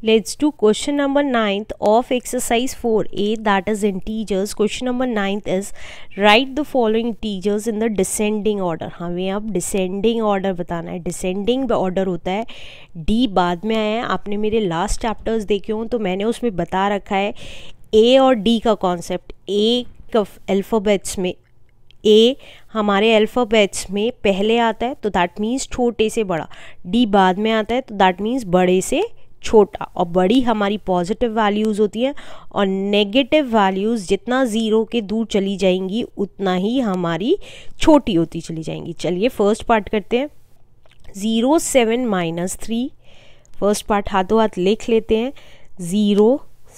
Let's do question number 9th of exercise 4a that is integers. Question number 9th is write the following integers in the descending order. हमें अब descending order बताना है descending order होता है D बाद में आया है आपने मेरे last chapters देखे हों तो मैंने उसमें बता रखा है A और D का concept. A का alphabets में ए हमारे अल्फ़ाबेट्स में पहले आता है तो दैट मीन्स छोटे से बड़ा डी बाद में आता है तो दैट मीन्स बड़े से छोटा और बड़ी हमारी पॉजिटिव वैल्यूज़ होती हैं और नेगेटिव वैल्यूज़ जितना ज़ीरो के दूर चली जाएंगी उतना ही हमारी छोटी होती चली जाएंगी चलिए फर्स्ट पार्ट करते हैं zero seven minus three first part हाथों हाथ लिख लेते हैं zero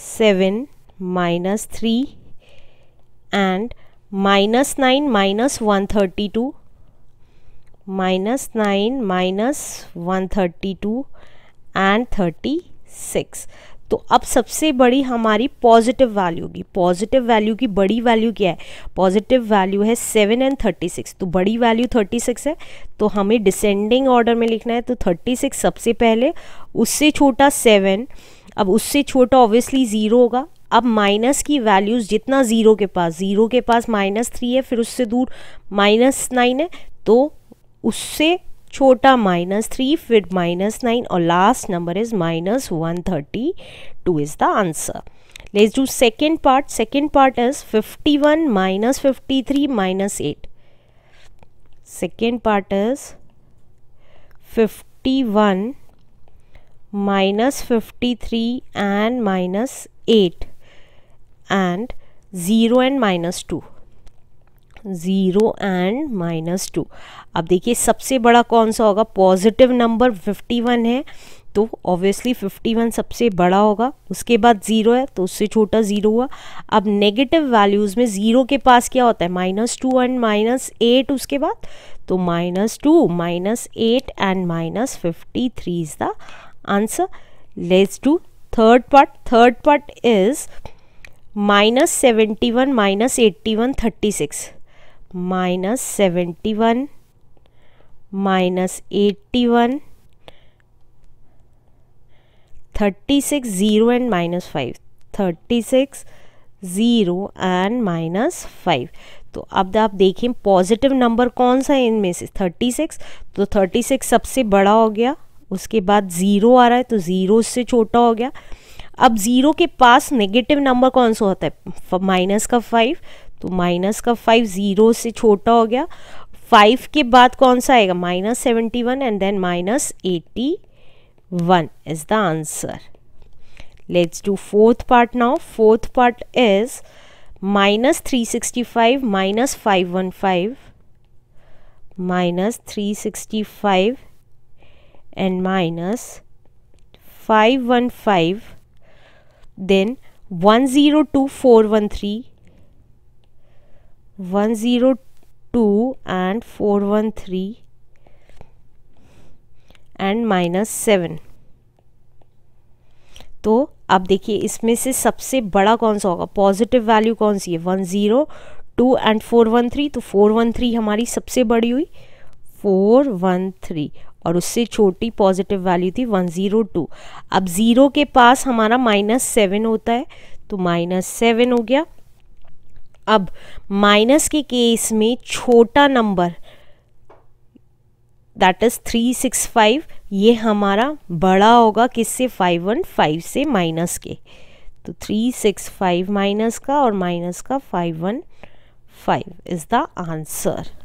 seven minus three and minus nine minus one thirty two minus nine minus one thirty two and thirty six तो अब सबसे बड़ी हमारी पॉजिटिव वैल्यू की पॉजिटिव वैल्यू की बड़ी वैल्यू क्या है पॉजिटिव वैल्यू है सेवन एंड थर्टी सिक्स तो बड़ी वैल्यू थर्टी सिक्स है तो हमें डिसेंडिंग ऑर्डर में लिखना है तो थर्टी सिक्स सबसे पहले उससे छोटा सेवन अब उससे छोटा ऑब्वियसली ज़ीरो होगा अब माइनस की वैल्यूज़ जितना ज़ीरो के पास ज़ीरो के पास माइनस थ्री है फिर उससे दूर माइनस नाइन है तो उससे छोटा minus three fit minus nine और last number is minus one thirty two is the answer let's do second part second part is fifty one minus fifty three minus eight second part is fifty one minus fifty three and minus eight and zero and minus two zero and minus two अब देखिए सबसे बड़ा कौन सा होगा positive number fifty one है तो obviously fifty one सबसे बड़ा होगा उसके बाद ज़ीरो है तो उससे छोटा ज़ीरो हुआ अब नेगेटिव वैल्यूज़ में ज़ीरो के पास क्या होता है minus two and minus eight उसके बाद तो minus two minus eight and minus fifty three is the answer let's do third part third part is minus seventy one minus eighty one thirty six minus seventy one minus eighty one thirty six zero and minus five thirty six zero and minus five तो अब आप देखें positive number कौन सा है इनमें से thirty six तो थर्टी सिक्स सबसे बड़ा हो गया उसके बाद ज़ीरो आ रहा है तो ज़ीरो से छोटा हो गया अब ज़ीरो के पास नेगेटिव नंबर कौन सा होता है माइनस का फाइव तो माइनस का फाइव जीरो से छोटा हो गया फाइव के बाद कौन सा आएगा minus seventy one and then minus eighty one is the answer let's do fourth part now fourth part is minus three sixty five minus five one five minus three sixty five and minus five one five then one zero two four one three four one three and minus seven तो आप देखिए इसमें से सबसे बड़ा कौन सा होगा पॉजिटिव वैल्यू कौन सी है one zero two and four one three तो फोर वन थ्री हमारी सबसे बड़ी हुई फोर वन थ्री और उससे छोटी पॉजिटिव वैल्यू थी वन ज़ीरो टू अब ज़ीरो के पास हमारा माइनस सेवन होता है तो माइनस सेवन हो गया अब माइनस के केस में छोटा number that is three six five ये हमारा बड़ा होगा किससे फाइव वन फाइव से माइनस के तो थ्री सिक्स फाइव माइनस का और माइनस का five one five is the answer